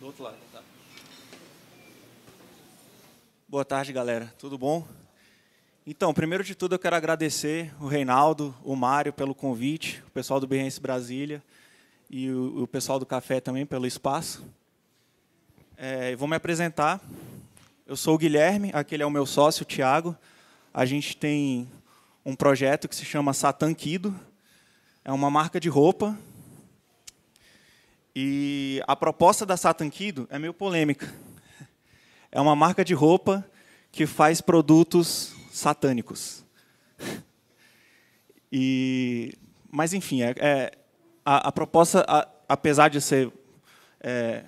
Do outro lado. tá. Boa tarde, galera. Tudo bom? Então, primeiro de tudo, eu quero agradecer o Reinaldo, o Mário pelo convite, o pessoal do Behance Brasília e o, o pessoal do Café também pelo espaço. É, vou me apresentar. Eu sou o Guilherme, aquele é o meu sócio, o Tiago. A gente tem um projeto que se chama Satan Kido. É uma marca de roupa e a proposta da Satan Kido é meio polêmica. É uma marca de roupa que faz produtos satânicos. E, mas, enfim, é, é a, a, proposta, a, apesar de ser é,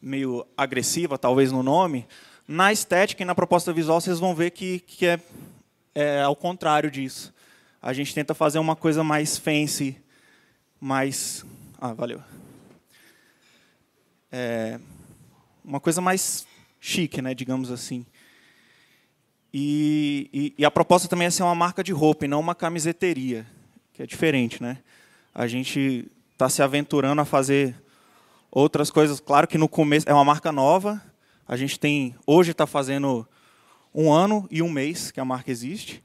meio agressiva, talvez no nome, na estética e na proposta visual vocês vão ver que, que é, é ao contrário disso. A gente tenta fazer uma coisa mais fancy, mais. Ah, valeu. É, uma coisa mais chique, né, digamos assim. E, e, e, a proposta também é ser uma marca de roupa e não uma camiseteria, que é diferente. Né? A gente está se aventurando a fazer outras coisas. Claro que no começo é uma marca nova. A gente tem hoje está fazendo um ano e um mês que a marca existe.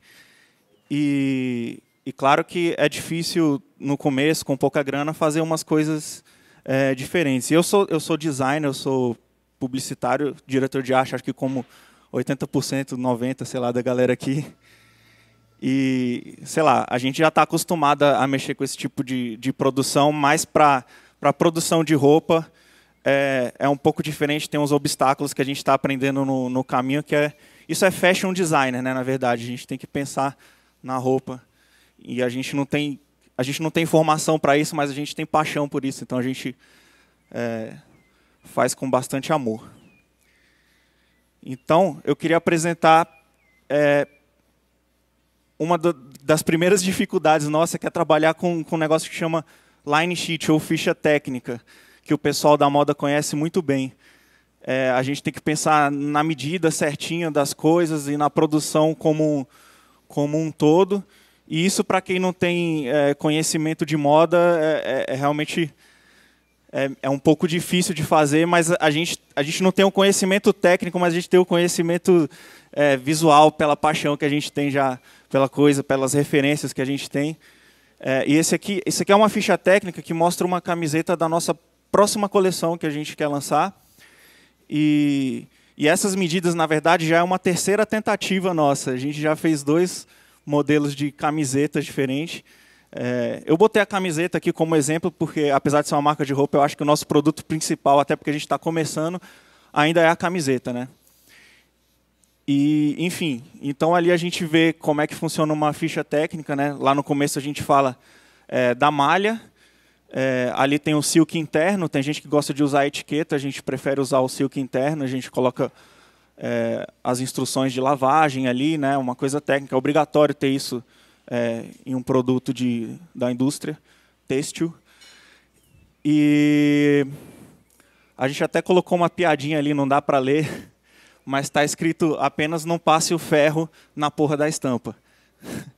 E, e claro que é difícil no começo, com pouca grana, fazer umas coisas é, diferentes. Eu sou, eu sou designer, eu sou publicitário, diretor de arte, acho que como 80%, 90%, sei lá, da galera aqui. E, sei lá, a gente já está acostumada a mexer com esse tipo de, de produção, mas para produção de roupa é, é um pouco diferente, tem uns obstáculos que a gente está aprendendo no, no caminho, que é... Isso é fashion designer, né, na verdade. A gente tem que pensar na roupa. E a gente não tem a gente não tem formação para isso, mas a gente tem paixão por isso, então a gente é, faz com bastante amor. Então, eu queria apresentar é, uma do, das primeiras dificuldades nossa, que é trabalhar com, com um negócio que chama line sheet, ou ficha técnica, que o pessoal da moda conhece muito bem. É, a gente tem que pensar na medida certinha das coisas e na produção como, como um todo. E isso, para quem não tem é, conhecimento de moda, é, é, é realmente é, é, um pouco difícil de fazer, mas a gente, a gente não tem o um conhecimento técnico, mas a gente tem o um conhecimento é, visual pela paixão que a gente tem já pela coisa, pelas referências que a gente tem. É, e esse aqui, esse aqui é uma ficha técnica que mostra uma camiseta da nossa próxima coleção que a gente quer lançar. E, e essas medidas, na verdade, já é uma terceira tentativa nossa. A gente já fez dois modelos de camisetas diferentes. É, eu botei a camiseta aqui como exemplo, porque apesar de ser uma marca de roupa, eu acho que o nosso produto principal, até porque a gente está começando, ainda é a camiseta, né? E, enfim, então ali a gente vê como é que funciona uma ficha técnica, né? Lá no começo a gente fala é, da malha, é, ali tem o silk interno, tem gente que gosta de usar a etiqueta, a gente prefere usar o silk interno, a gente coloca é, as instruções de lavagem ali, né? Uma coisa técnica, é obrigatório ter isso é, em um produto de, da indústria têxtil. E a gente até colocou uma piadinha ali, não dá para ler, mas está escrito apenas não passe o ferro na porra da estampa.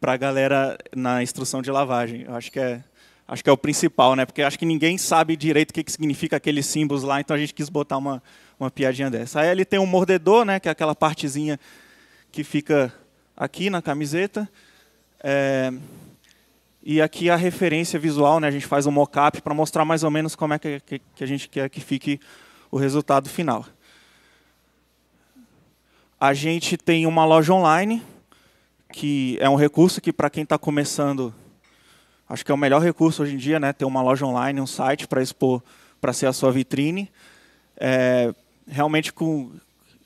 para a galera na instrução de lavagem. Eu acho que é acho que é o principal, né? Porque acho que ninguém sabe direito o que, que significa aqueles símbolos lá, então a gente quis botar uma, uma piadinha dessa. Aí ele tem um mordedor, né? Que é aquela partezinha que fica aqui na camiseta. É... E aqui a referência visual, né? A gente faz um mock-up para mostrar mais ou menos como é que, que, que a gente quer que fique o resultado final. A gente tem uma loja online, que é um recurso que, para quem está começando, Acho que é o melhor recurso hoje em dia, né? Ter uma loja online, um site para expor, para ser a sua vitrine. É, realmente com,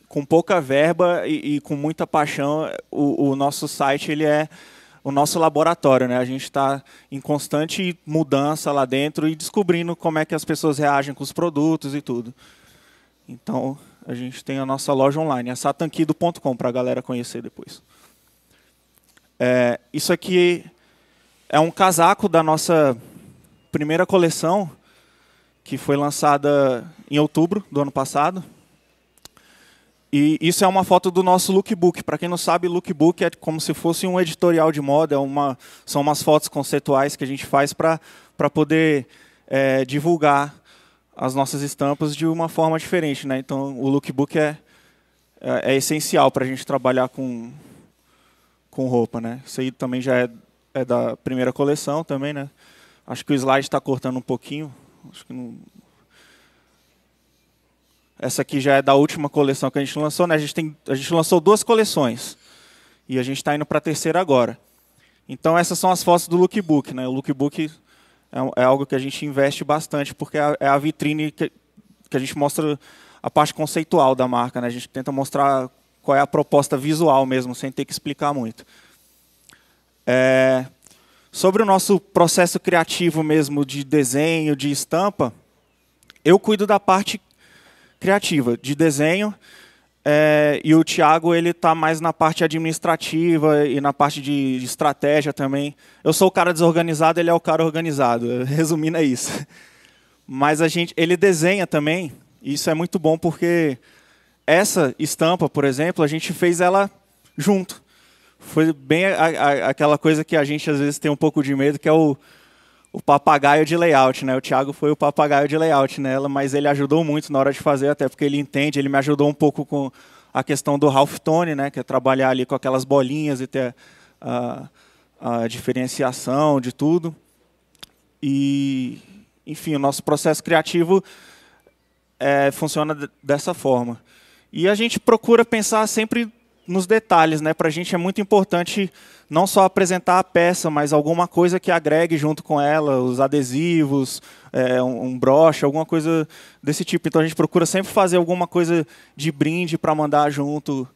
com pouca verba e, e com muita paixão, o, o, nosso site ele é o nosso laboratório, né? A gente está em constante mudança lá dentro e descobrindo como é que as pessoas reagem com os produtos e tudo. Então a gente tem a nossa loja online, a satanquido.com para a galera conhecer depois. É, isso aqui é um casaco da nossa primeira coleção, que foi lançada em outubro do ano passado. E isso é uma foto do nosso lookbook. Para quem não sabe, lookbook é como se fosse um editorial de moda, é uma, são umas fotos conceituais que a gente faz para poder é, divulgar as nossas estampas de uma forma diferente. Né? Então, o lookbook é, é, é essencial para a gente trabalhar com, com roupa. Né? Isso aí também já é é da primeira coleção também, né? Acho que o slide está cortando um pouquinho. Acho que não... Essa aqui já é da última coleção que a gente lançou, né? A gente, tem, a gente lançou duas coleções e a gente está indo para a terceira agora. Então essas são as fotos do lookbook, né? O lookbook é, é algo que a gente investe bastante porque é a, é a vitrine que, que a gente mostra a parte conceitual da marca, né? A gente tenta mostrar qual é a proposta visual mesmo, sem ter que explicar muito. É, sobre o nosso processo criativo mesmo de desenho, de estampa, eu cuido da parte criativa, de desenho, é, e o Tiago ele está mais na parte administrativa e na parte de, de, estratégia também. Eu sou o cara desorganizado, ele é o cara organizado. Resumindo é isso. Mas a gente, ele desenha também. E isso é muito bom porque essa estampa, por exemplo, a gente fez ela junto foi bem a, a, aquela coisa que a gente às vezes tem um pouco de medo, que é o, o papagaio de layout, né? O Thiago foi o papagaio de layout nela, mas ele ajudou muito na hora de fazer, até porque ele entende, ele me ajudou um pouco com a questão do half tone, né? Que é trabalhar ali com aquelas bolinhas e ter a, a diferenciação de tudo. E, enfim, o nosso processo criativo é, funciona dessa forma. E a gente procura pensar sempre nos detalhes, né? Para a gente é muito importante não só apresentar a peça, mas alguma coisa que agregue junto com ela, os adesivos, é, um, um, broche, alguma coisa desse tipo. Então a gente procura sempre fazer alguma coisa de brinde para mandar junto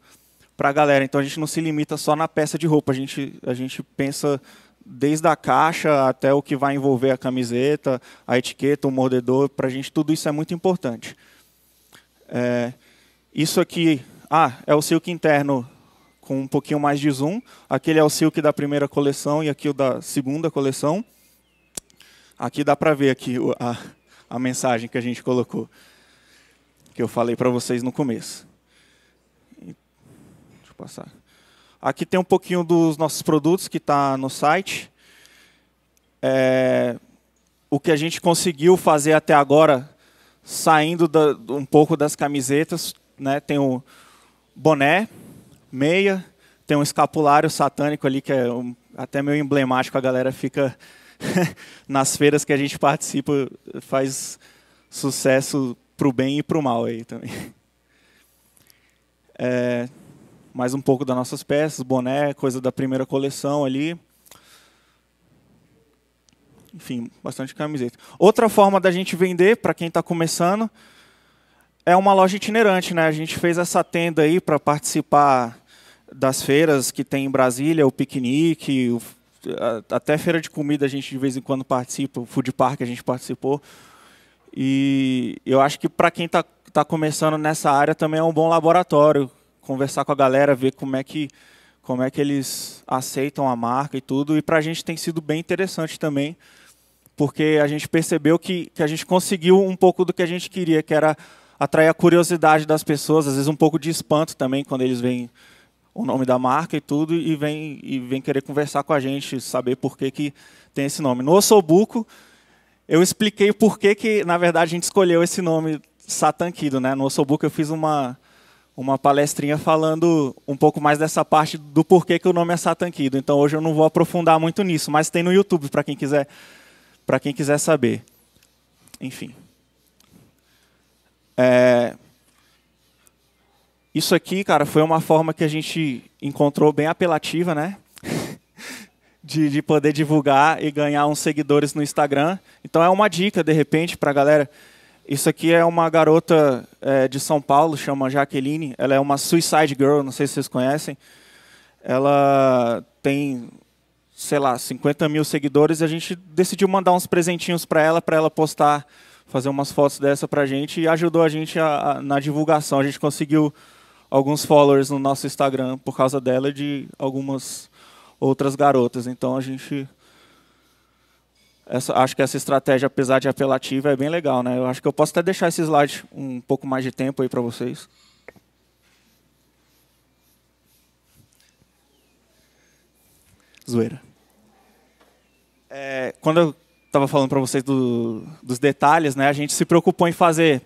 para a galera. Então a gente não se limita só na peça de roupa, a gente, a gente pensa desde a caixa até o que vai envolver a camiseta, a etiqueta, o mordedor, para a gente tudo isso é muito importante. É, isso aqui ah, é o silk interno com um pouquinho mais de zoom. Aquele é o silk da primeira coleção e aqui o da segunda coleção. Aqui dá para ver aqui a, a mensagem que a gente colocou, que eu falei para vocês no começo. Deixa eu passar. Aqui tem um pouquinho dos nossos produtos que está no site. É, o que a gente conseguiu fazer até agora, saindo da, um pouco das camisetas, né? Tem o, boné, meia, tem um escapulário satânico ali que é um, até meio emblemático, a galera fica nas feiras que a gente participa, faz sucesso para o bem e para o mal aí também. É, mais um pouco das nossas peças, boné, coisa da primeira coleção ali. Enfim, bastante camiseta. Outra forma da gente vender, para quem está começando, é uma loja itinerante, né? A gente fez essa tenda aí para participar das feiras que tem em Brasília, o piquenique, o, a, até feira de comida a gente de vez em quando participa, o food park a gente participou. E eu acho que para quem está tá começando nessa área também é um bom laboratório, conversar com a galera, ver como é que como é que eles aceitam a marca e tudo. E para a gente tem sido bem interessante também, porque a gente percebeu que, que a gente conseguiu um pouco do que a gente queria, que era atrair a curiosidade das pessoas, às vezes um pouco de espanto também quando eles veem o nome da marca e tudo e vem e vem querer conversar com a gente, saber por que, que tem esse nome. No Ossobuco, eu expliquei por que que na verdade a gente escolheu esse nome Satanquido, né? No Ossobuco eu fiz uma uma palestrinha falando um pouco mais dessa parte do porquê que o nome é Satanquido. Então hoje eu não vou aprofundar muito nisso, mas tem no YouTube para quem quiser para quem quiser saber. Enfim. É... Isso aqui, cara, foi uma forma que a gente encontrou bem apelativa, né? de, de poder divulgar e ganhar uns seguidores no Instagram. Então é uma dica, de repente, para a galera. Isso aqui é uma garota é, de São Paulo, chama Jaqueline. Ela é uma suicide girl, não sei se vocês conhecem. Ela tem, sei lá, 50 mil seguidores. E a gente decidiu mandar uns presentinhos para ela, para ela postar fazer umas fotos dessa pra gente e ajudou a gente a, a, na divulgação. A gente conseguiu alguns followers no nosso Instagram por causa dela e de algumas outras garotas. Então a gente essa, acho que essa estratégia, apesar de apelativa, é bem legal, né? Eu acho que eu posso até deixar esse slide um pouco mais de tempo aí para vocês. Zoeira. É, quando eu estava falando para vocês do, dos detalhes, né? A gente se preocupou em fazer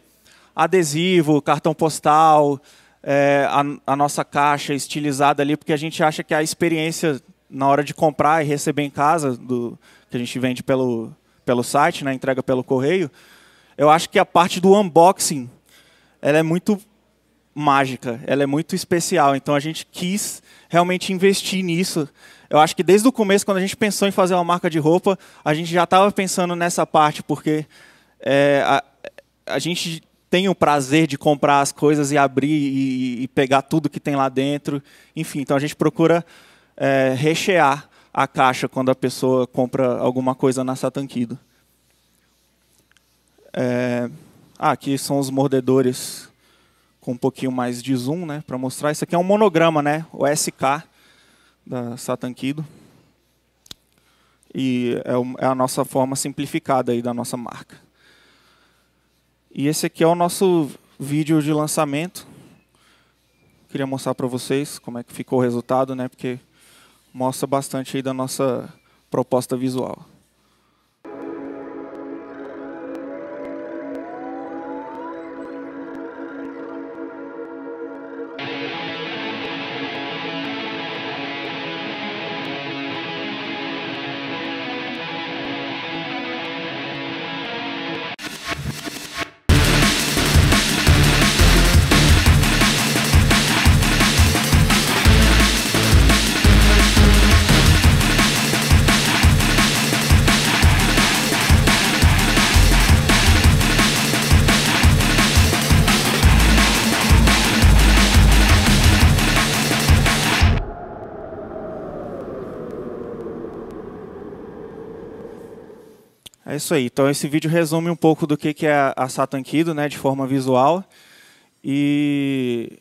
adesivo, cartão postal, é, a, a nossa caixa estilizada ali, porque a gente acha que a experiência na hora de comprar e receber em casa, do, que a gente vende pelo, pelo site, né, entrega pelo correio, eu acho que a parte do unboxing ela é muito mágica, ela é muito especial. Então a gente quis realmente investir nisso. Eu acho que desde o começo, quando a gente pensou em fazer uma marca de roupa, a gente já estava pensando nessa parte, porque é, a, a, gente tem o prazer de comprar as coisas e abrir e, e pegar tudo que tem lá dentro. Enfim, então a gente procura é, rechear a caixa quando a pessoa compra alguma coisa na Satanquido. É... Ah, aqui são os mordedores com um pouquinho mais de zoom, né, para mostrar. Isso aqui é um monograma, né, o SK da Satanquido. E é, é a nossa forma simplificada aí da nossa marca. E esse aqui é o nosso vídeo de lançamento. Queria mostrar para vocês como é que ficou o resultado, né, porque mostra bastante aí da nossa proposta visual. É isso aí. Então esse vídeo resume um pouco do que é a Satan Kido, né, de forma visual. E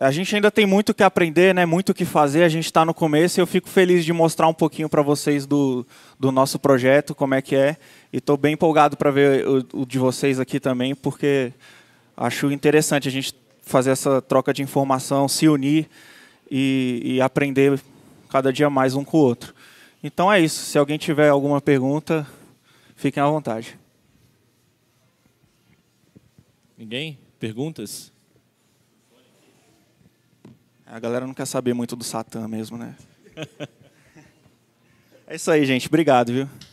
a gente ainda tem muito que aprender, né, muito que fazer. A gente está no começo e eu fico feliz de mostrar um pouquinho para vocês do, do nosso projeto, como é que é. E estou bem empolgado para ver o, o de vocês aqui também, porque acho interessante a gente fazer essa troca de informação, se unir e, e aprender cada dia mais um com o outro. Então é isso. Se alguém tiver alguma pergunta, Fiquem à vontade. Ninguém? Perguntas? A galera não quer saber muito do Satã mesmo, né? é isso aí, gente. Obrigado, viu?